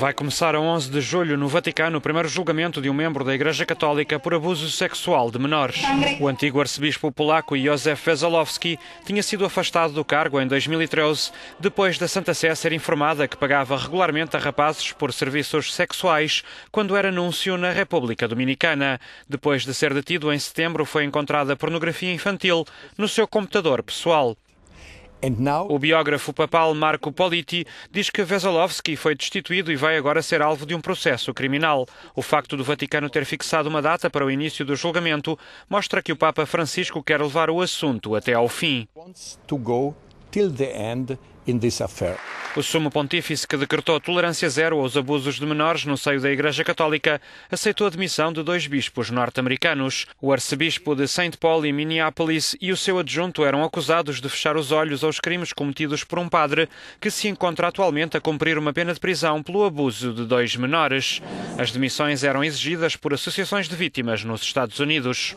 Vai começar a 11 de julho no Vaticano o primeiro julgamento de um membro da Igreja Católica por abuso sexual de menores. O antigo arcebispo polaco Józef Wesolowski tinha sido afastado do cargo em 2013, depois da Santa Sé ser informada que pagava regularmente a rapazes por serviços sexuais quando era anúncio na República Dominicana. Depois de ser detido em setembro, foi encontrada pornografia infantil no seu computador pessoal. O biógrafo papal Marco Politi diz que Veselovsky foi destituído e vai agora ser alvo de um processo criminal. O facto do Vaticano ter fixado uma data para o início do julgamento mostra que o Papa Francisco quer levar o assunto até ao fim. O sumo pontífice, que decretou tolerância zero aos abusos de menores no seio da Igreja Católica, aceitou a demissão de dois bispos norte-americanos. O arcebispo de St. Paul e Minneapolis e o seu adjunto eram acusados de fechar os olhos aos crimes cometidos por um padre que se encontra atualmente a cumprir uma pena de prisão pelo abuso de dois menores. As demissões eram exigidas por associações de vítimas nos Estados Unidos.